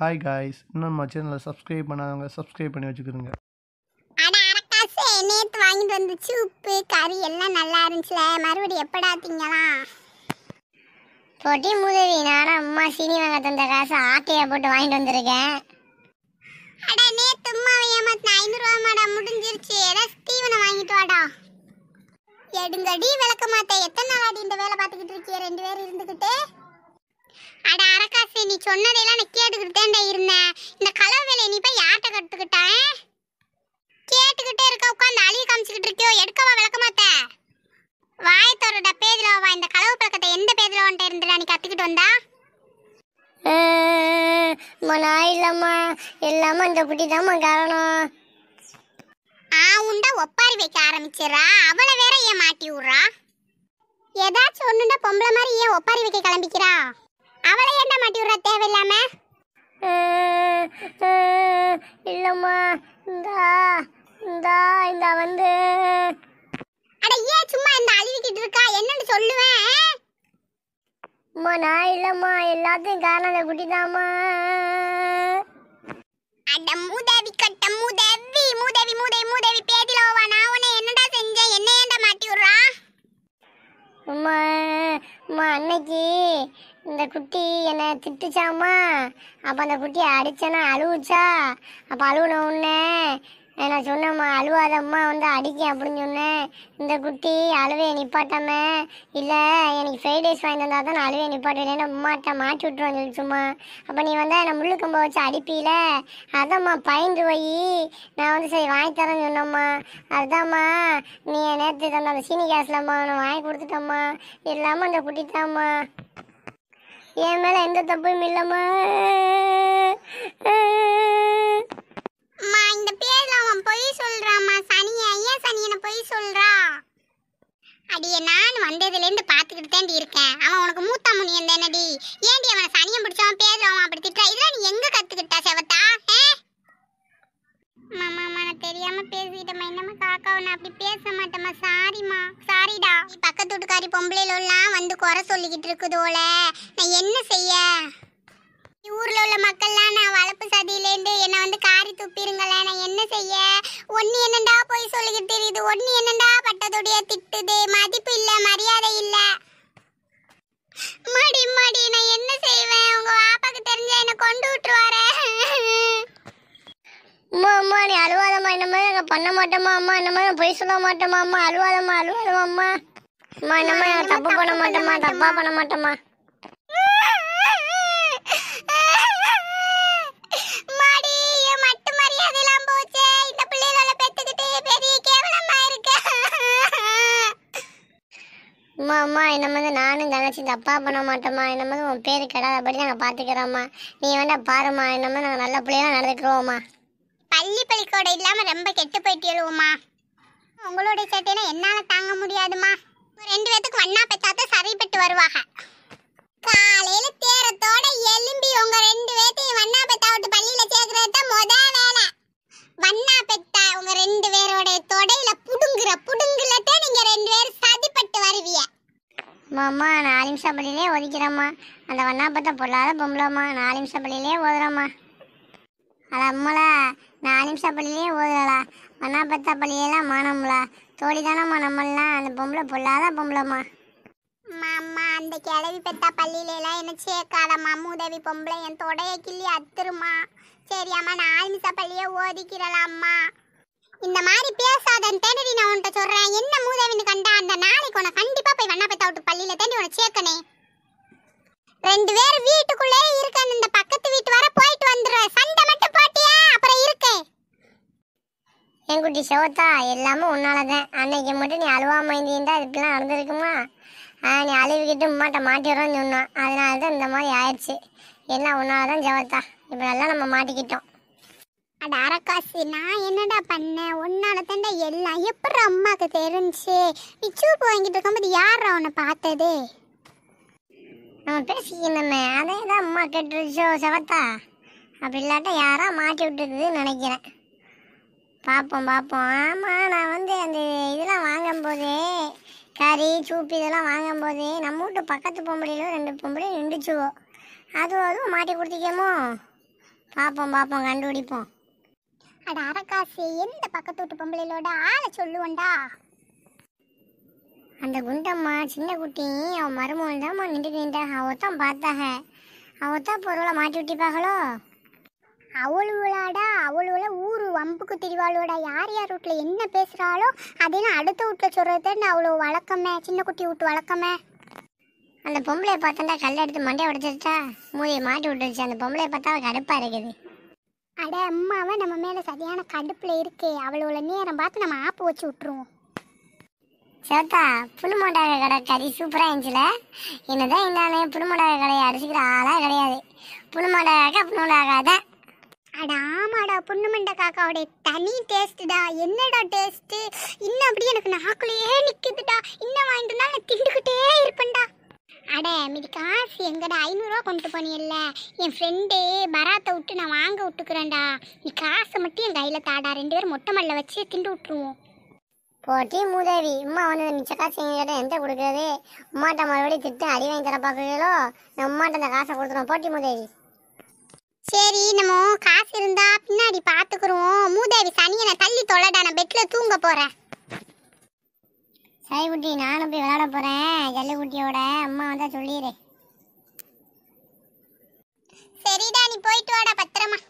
hi guys இன்னும் நம்ம சேனலை சப்ஸ்கிரைப் பண்ணாதவங்க சப்ஸ்கிரைப் பண்ணி வச்சுக்கிறோங்க நேற்று வாங்கிட்டு வந்துச்சு உப்பு கறி எல்லாம் நல்லா இருந்துச்சுல மறுபடியும் எப்படா திங்கலாம் பொட்டி முதவி நானும் அம்மா சீனி தந்த காசு ஆட்டையை போட்டு வாங்கிட்டு வந்திருக்கேன் அடா நேற்று அம்மாவை ஏமாத்தின ஐநூறுரூவா மேடம் முடிஞ்சிருச்சு ஏதாவது ஸ்டீவனை வாங்கிட்டு வாடா எடுங்கடி விளக்க மாட்டேன் எத்தனை நாளாடி இந்த வேலை பார்த்துக்கிட்டு இருக்கிய ரெண்டு பேரும் இருந்துக்கிட்டு அட அரக்காசி நீ சொன்னதையெல்லாம் நான் கேட்டுக்கிட்டே இருந்தேன் இந்த கலவு வேலையை நீ போய் யார்கிட்ட கற்றுக்கிட்டேன் கேட்டுக்கிட்டே இருக்க உட்காந்து அழிய காமிச்சிக்கிட்டு இருக்கியோ எடுக்கவா விளக்க மாட்டேன் வாயத்தோரோட பேஜில் வா இந்த கலவு பழக்கத்தை எந்த பேஜில் வந்துட்டு இருந்துடா நீ கற்றுக்கிட்டு வந்தா நான் இல்லம்மா எல்லாமே இந்த குட்டி தான் காரணம் ஆ உண்டா ஒப்பாரி வைக்க ஆரம்பிச்சிடறா அவளை வேற ஏன் மாட்டி விட்றா ஏதாச்சும் ஒன்றுண்டா பொம்பளை மாதிரி ஏன் ஒப்பாரி வைக்க கிளம்பிக்கிறா அவளை என்ன மாட்டி விடுற தேவையில்லாம இல்லம்மா இந்தா இந்தா இந்த வந்து அட ஏன் சும்மா இந்த அழுவிக்கிட்டு இருக்கா என்னன்னு சொல்லுவேன் அம்மா நான் இல்லம்மா எல்லாத்தையும் காரணம் அந்த குட்டிதாம்மா அட மூதேவி கட்ட மூதேவி மூதேவி மூதேவி மூதேவி அம்மா அம்மா அன்னைக்கு இந்த குட்டி என்னை திட்டுச்சாமா அப்போ அந்த குட்டியை அடித்தேன்னா அழுவுச்சா அப்போ அழுவுன உடனே நான் சொன்னம்மா அழுவாத அம்மா வந்து அடிக்க அப்படின்னு சொன்னேன் இந்த குட்டி அழுவையை நிப்பாட்டாம இல்லை எனக்கு ஃப்ரைட் ரைஸ் வாங்கி தந்தால் தான் நான் அழுவையை நிப்பாட்டுவேன் அம்மாட்ட மாற்றி விட்டுருவான்னு சொல்லிச்சும்மா அப்போ நீ வந்தால் என்னை முள்ளு கம்பை வச்சு அடிப்பீல அதாம்மா பயந்து போய் நான் வந்து சரி வாங்கி தரேன்னு சொன்னம்மா அதுதான்ம்மா நீ நேற்று தந்த அந்த சீனி கேஸ்லம்மா நான் வாங்கி கொடுத்துட்டம்மா இல்லாமல் அந்த குட்டி தான்ம்மா என் மேலே எந்த தப்பும் இல்லைம்மா தெரியாம பேசிட்டேம்மா என்னமா காக்காவை நான் அப்படி பேச மாட்டோமா சாரிம்மா சாரிடா பக்கத்து வீட்டுக்காரி பொம்பளைலாம் வந்து குறை சொல்லிக்கிட்டு இருக்குதோல நான் என்ன செய்ய ஊரில் உள்ள மக்கள்லாம் நான் வளர்ப்பு சதியிலேருந்து என்னை வந்து காரி துப்பிருங்களேன் நான் என்ன செய்ய ஒன்று என்னண்டா போய் சொல்லிக்கிட்டு தெரியுது ஒன்று என்னண்டா பட்டதுடைய திட்டுது மதிப்பு இல்லை பண்ண மாட்டோமா அம்மா இந்த மாதிரி பொய் சொல்ல மாட்டோமா அம்மா அழுவாதம்மா அழுவாதம்மா அம்மா அம்மா இந்த மாதிரி தப்பு பண்ண மாட்டோமா தப்பா பண்ண மாட்டோமா அம்மா அம்மா என்ன வந்து நானும் தங்கச்சி தப்பா பண்ண மாட்டோம்மா என்ன வந்து உன் பேர் கெடாதபடி நாங்கள் பார்த்துக்கிறோம்மா நீ வேண்டாம் பாருமா என்ன மாதிரி நாங்கள் நல்ல பிள்ளையெல்லாம் நடந்துக்கிறோம்மா பள்ளி பள்ளிக்கூடம் இல்லாமல் ரொம்ப கெட்டு போயிட்டு எழுவோமா உங்களோட சட்டையில என்னால் தாங்க முடியாதுமா ரெண்டு பேத்துக்கு வண்ணா பெத்தாத்த சரிப்பட்டு வருவாங்க காலையில தேரத்தோட எலும்பி உங்க ரெண்டு பேத்தையும் வண்ணா பெத்தா விட்டு பள்ளியில சேர்க்கறது தான் முத வேலை வண்ணா பெத்தா உங்க ரெண்டு பேரோட தொடையில புடுங்குற புடுங்குலத்தே நீங்க ரெண்டு பேரும் சதிப்பட்டு வருவிய மாமா நாலு நிமிஷம் பள்ளியிலே ஒதுக்கிறோம்மா அந்த வண்ணா பெத்த பொல்லாத பொம்பளம்மா நாலு நிமிஷம் பள்ளியிலே ஓதுறோம்மா அது அம்மலா நான் அனிம்ஷா பள்ளியிலே ஓதலா மன்னாபத்தா பள்ளியெல்லாம் மானம்லா தோழி தானம்மா அந்த பொம்பளை பொல்லாத பொம்பளைம்மா அம்மா அந்த கிழவி பெத்தா பள்ளியிலலாம் என்ன சேர்க்காதம்மா மூதவி பொம்பளை என் தொடைய கிள்ளி அத்துருமா சரி அம்மா நான் ஆல்மிசா பள்ளியே ஓதிக்கிறலாம்மா இந்த மாதிரி பேசாதன் தேடி நான் உன்கிட்ட சொல்றேன் என்ன மூதவின்னு கண்டா அந்த நாளைக்கு உன கண்டிப்பாக போய் வண்ணா பெத்தா விட்டு பள்ளியில தேடி உன சேர்க்கனே ரெண்டு பேர் வீட்டுக்குள்ளே இருக்க இந்த என் குட்டி செவத்தா எல்லாமே உன்னால தான் அன்னைக்கு மட்டும் நீ அழுவா இருந்தா இதுக்கெல்லாம் நடந்திருக்குமா நீ அழுவிக்கிட்டு மாட்ட மாட்டிடுறோம்னு சொன்னான் அதனாலதான் இந்த மாதிரி ஆயிடுச்சு எல்லாம் உன்னாலதான் தான் ஜெவத்தா இப்போ நம்ம மாட்டிக்கிட்டோம் அட அரக்காசி நான் என்னடா பண்ணேன் உன்னால தண்டா எல்லாம் எப்படி அம்மாவுக்கு தெரிஞ்சு நீ சூப்பு வாங்கிட்டு இருக்கும்போது யார் உன்னை பார்த்தது நம்ம பேசிக்கணுமே அதே தான் அம்மா கெட்டுருச்சோ செவத்தா அப்படி இல்லாட்டா யாரா மாட்டி விட்டுருக்குதுன்னு நினைக்கிறேன் பார்ப்போம் பார்ப்போம் ஆமாம் நான் வந்து அந்த இதெல்லாம் வாங்கும்போது கறி சூப்பு இதெல்லாம் வாங்கும்போது நம்ம வீட்டு பக்கத்து பொம்பளையிலும் ரெண்டு பொம்பளையும் நின்றுச்சுவோம் அது அதுவும் மாட்டி கொடுத்துக்கமோ பார்ப்போம் பார்ப்போம் கண்டுபிடிப்போம் அட அரக்காசி எந்த பக்கத்து வீட்டு பொம்பளையிலோட ஆளை சொல்லுவோண்டா அந்த குண்டம்மா சின்ன குட்டி அவன் மருமகள் தான் நின்று நின்றா அவத்தான் பார்த்தாங்க அவத்தான் பொருளை மாட்டி விட்டிப்பாகளோ அவளுவளாடா அவளுவள ஊர் வம்புக்கு திரிவாளோட யார் யார் வீட்டில் என்ன பேசுகிறாளோ அதெல்லாம் அடுத்த வீட்டில் சொல்கிறத நான் அவ்வளோ வழக்கமே சின்ன குட்டி விட்டு வழக்கமே அந்த பொம்பளையை பார்த்தா கல்லை எடுத்து மண்டையை உடச்சிருச்சா மூதியை மாட்டி விட்டுருச்சு அந்த பொம்பளையை பார்த்தா அவள் கடுப்பாக இருக்குது அட அம்மாவை நம்ம மேலே சரியான கடுப்பில் இருக்கே அவளோட நேரம் பார்த்து நம்ம ஆப்பு வச்சு விட்ருவோம் சிவத்தா புளிமொண்டாக கடை கறி சூப்பராக இருந்துச்சுல என்னதான் இருந்தாலும் புளிமொண்டாக கடையை அடிச்சுக்கிற ஆளாக கிடையாது புளிமொண்டாக புளிமொண்டாக தான் அட ஆமாடா புண்ணுமண்ட காக்காவோடைய தனி டேஸ்ட்டுடா என்னடா டேஸ்ட்டு இன்னும் அப்படியே எனக்கு நாக்குள்ளேயே நிற்கிதுடா இன்னும் வாங்கிட்டு நான் திண்டுக்கிட்டே இருப்பேன்டா அட மீதி காசு எங்கடா ஐநூறுரூவா கொண்டு போனியல்ல என் ஃப்ரெண்டு பராத்தை விட்டு நான் வாங்க விட்டுக்கிறேன்டா நீ காசை மட்டும் என் கையில் தாடா ரெண்டு பேரும் மொட்டை மல்ல வச்சு திண்டு விட்டுருவோம் போட்டி மூதேவி உமா வந்து மிச்ச காசு எங்ககிட்ட எந்த கொடுக்குறது உமாட்ட மறுபடியும் திட்டு அடி வாங்கி தர பார்க்குறீங்களோ நான் உமாட்ட அந்த காசை கொடுத்துருவோம் போட்டி மூதேவி சரி நம்ம காசு இருந்தா பின்னாடி பாத்துக்கிறோம் மூதேவி சனியனை தள்ளி தொலைடா நான் பெட்ல தூங்க போறேன் சரி குட்டி நானும் போய் விளையாட போறேன் ஜல்லிக்குட்டியோட அம்மா வந்தா சொல்லிடு சரிடா நீ போயிட்டு வாடா பத்திரமா